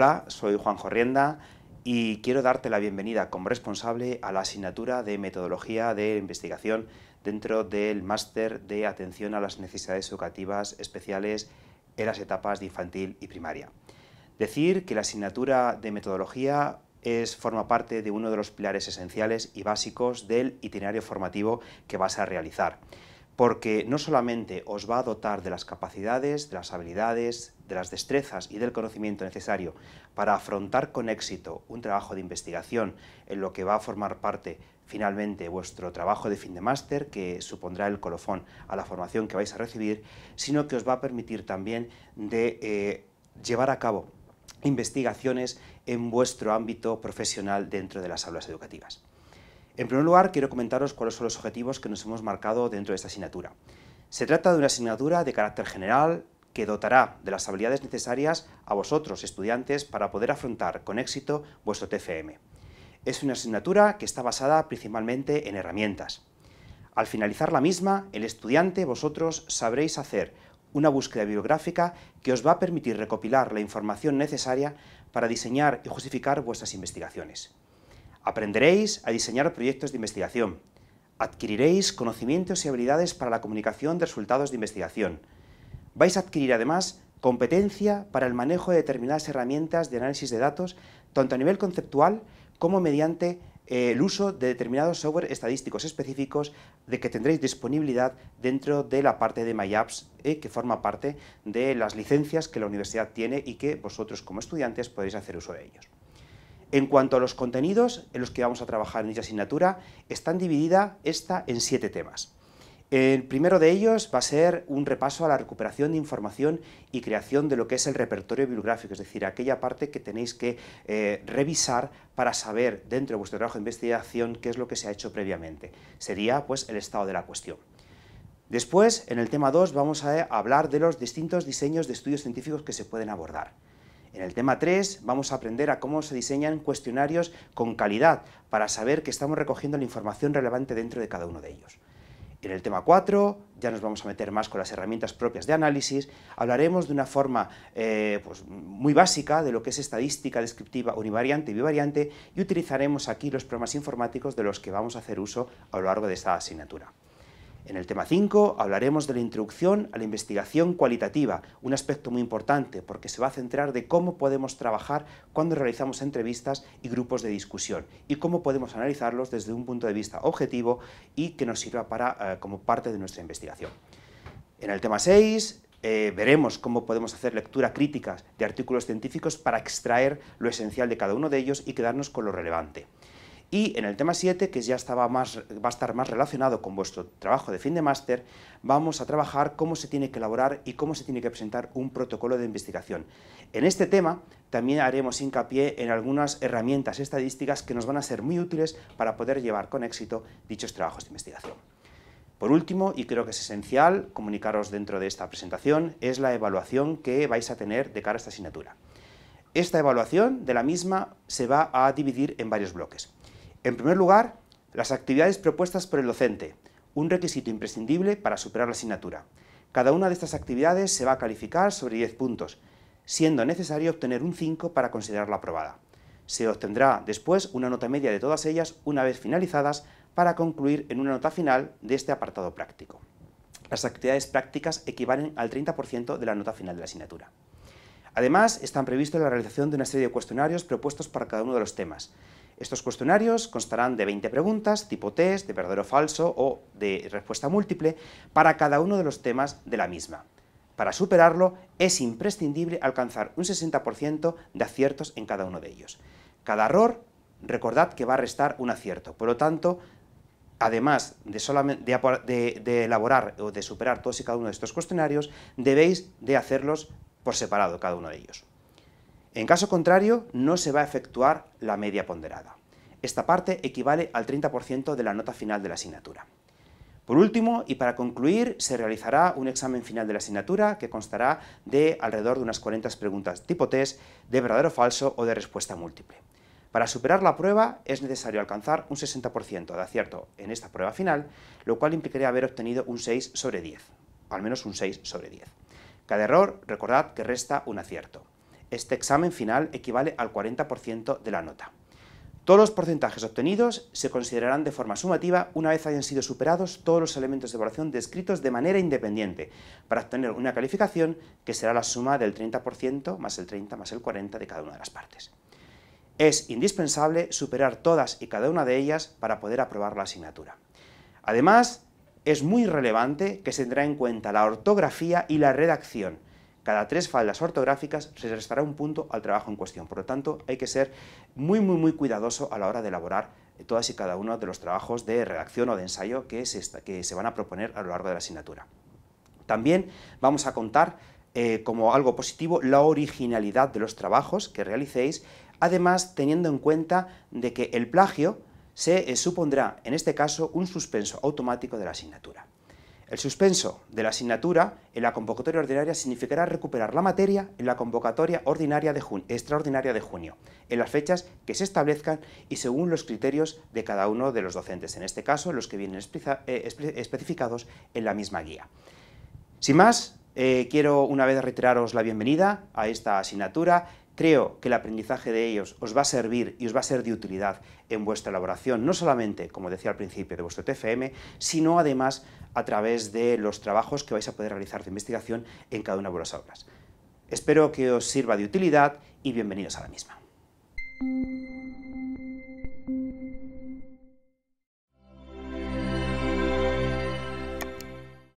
Hola, soy Juan Jorrienda y quiero darte la bienvenida como responsable a la asignatura de Metodología de Investigación dentro del Máster de Atención a las Necesidades Educativas Especiales en las etapas de infantil y primaria. Decir que la asignatura de Metodología es, forma parte de uno de los pilares esenciales y básicos del itinerario formativo que vas a realizar porque no solamente os va a dotar de las capacidades, de las habilidades, de las destrezas y del conocimiento necesario para afrontar con éxito un trabajo de investigación en lo que va a formar parte finalmente vuestro trabajo de fin de máster, que supondrá el colofón a la formación que vais a recibir, sino que os va a permitir también de eh, llevar a cabo investigaciones en vuestro ámbito profesional dentro de las aulas educativas. En primer lugar, quiero comentaros cuáles son los objetivos que nos hemos marcado dentro de esta asignatura. Se trata de una asignatura de carácter general que dotará de las habilidades necesarias a vosotros, estudiantes, para poder afrontar con éxito vuestro TFM. Es una asignatura que está basada principalmente en herramientas. Al finalizar la misma, el estudiante, vosotros, sabréis hacer una búsqueda bibliográfica que os va a permitir recopilar la información necesaria para diseñar y justificar vuestras investigaciones. Aprenderéis a diseñar proyectos de investigación. Adquiriréis conocimientos y habilidades para la comunicación de resultados de investigación. Vais a adquirir además competencia para el manejo de determinadas herramientas de análisis de datos, tanto a nivel conceptual como mediante eh, el uso de determinados software estadísticos específicos de que tendréis disponibilidad dentro de la parte de MyApps, eh, que forma parte de las licencias que la universidad tiene y que vosotros como estudiantes podéis hacer uso de ellos. En cuanto a los contenidos en los que vamos a trabajar en esta asignatura, están dividida esta en siete temas. El primero de ellos va a ser un repaso a la recuperación de información y creación de lo que es el repertorio bibliográfico, es decir, aquella parte que tenéis que eh, revisar para saber dentro de vuestro trabajo de investigación qué es lo que se ha hecho previamente. Sería pues el estado de la cuestión. Después, en el tema 2, vamos a hablar de los distintos diseños de estudios científicos que se pueden abordar. En el tema 3 vamos a aprender a cómo se diseñan cuestionarios con calidad para saber que estamos recogiendo la información relevante dentro de cada uno de ellos. En el tema 4 ya nos vamos a meter más con las herramientas propias de análisis, hablaremos de una forma eh, pues, muy básica de lo que es estadística descriptiva univariante y bivariante y utilizaremos aquí los programas informáticos de los que vamos a hacer uso a lo largo de esta asignatura. En el tema 5 hablaremos de la introducción a la investigación cualitativa, un aspecto muy importante porque se va a centrar de cómo podemos trabajar cuando realizamos entrevistas y grupos de discusión y cómo podemos analizarlos desde un punto de vista objetivo y que nos sirva eh, como parte de nuestra investigación. En el tema 6 eh, veremos cómo podemos hacer lectura crítica de artículos científicos para extraer lo esencial de cada uno de ellos y quedarnos con lo relevante. Y en el tema 7, que ya estaba más, va a estar más relacionado con vuestro trabajo de fin de máster, vamos a trabajar cómo se tiene que elaborar y cómo se tiene que presentar un protocolo de investigación. En este tema también haremos hincapié en algunas herramientas estadísticas que nos van a ser muy útiles para poder llevar con éxito dichos trabajos de investigación. Por último, y creo que es esencial comunicaros dentro de esta presentación, es la evaluación que vais a tener de cara a esta asignatura. Esta evaluación de la misma se va a dividir en varios bloques. En primer lugar, las actividades propuestas por el docente, un requisito imprescindible para superar la asignatura. Cada una de estas actividades se va a calificar sobre 10 puntos, siendo necesario obtener un 5 para considerarla aprobada. Se obtendrá después una nota media de todas ellas una vez finalizadas para concluir en una nota final de este apartado práctico. Las actividades prácticas equivalen al 30% de la nota final de la asignatura. Además, están previstos la realización de una serie de cuestionarios propuestos para cada uno de los temas, estos cuestionarios constarán de 20 preguntas, tipo test, de verdadero o falso o de respuesta múltiple, para cada uno de los temas de la misma. Para superarlo, es imprescindible alcanzar un 60% de aciertos en cada uno de ellos. Cada error, recordad que va a restar un acierto, por lo tanto, además de, de, elaborar o de superar todos y cada uno de estos cuestionarios, debéis de hacerlos por separado cada uno de ellos. En caso contrario, no se va a efectuar la media ponderada. Esta parte equivale al 30% de la nota final de la asignatura. Por último, y para concluir, se realizará un examen final de la asignatura que constará de alrededor de unas 40 preguntas tipo test, de verdadero o falso o de respuesta múltiple. Para superar la prueba es necesario alcanzar un 60% de acierto en esta prueba final, lo cual implicaría haber obtenido un 6 sobre 10, al menos un 6 sobre 10. Cada error, recordad que resta un acierto este examen final equivale al 40% de la nota. Todos los porcentajes obtenidos se considerarán de forma sumativa una vez hayan sido superados todos los elementos de evaluación descritos de manera independiente, para obtener una calificación que será la suma del 30% más el 30 más el 40 de cada una de las partes. Es indispensable superar todas y cada una de ellas para poder aprobar la asignatura. Además, es muy relevante que se tendrá en cuenta la ortografía y la redacción, cada tres faldas ortográficas se restará un punto al trabajo en cuestión. Por lo tanto, hay que ser muy, muy, muy cuidadoso a la hora de elaborar eh, todas y cada uno de los trabajos de redacción o de ensayo que se, van a proponer a lo largo de la asignatura. También vamos a contar eh, como algo positivo la originalidad de los trabajos que realicéis, además teniendo en cuenta de que el plagio se eh, supondrá, en este caso, un suspenso automático de la asignatura. El suspenso de la asignatura en la convocatoria ordinaria significará recuperar la materia en la convocatoria extraordinaria de junio, en las fechas que se establezcan y según los criterios de cada uno de los docentes, en este caso los que vienen eh, especificados en la misma guía. Sin más, eh, quiero una vez reiteraros la bienvenida a esta asignatura Creo que el aprendizaje de ellos os va a servir y os va a ser de utilidad en vuestra elaboración, no solamente, como decía al principio, de vuestro TFM, sino además a través de los trabajos que vais a poder realizar de investigación en cada una de vuestras obras. Espero que os sirva de utilidad y bienvenidos a la misma.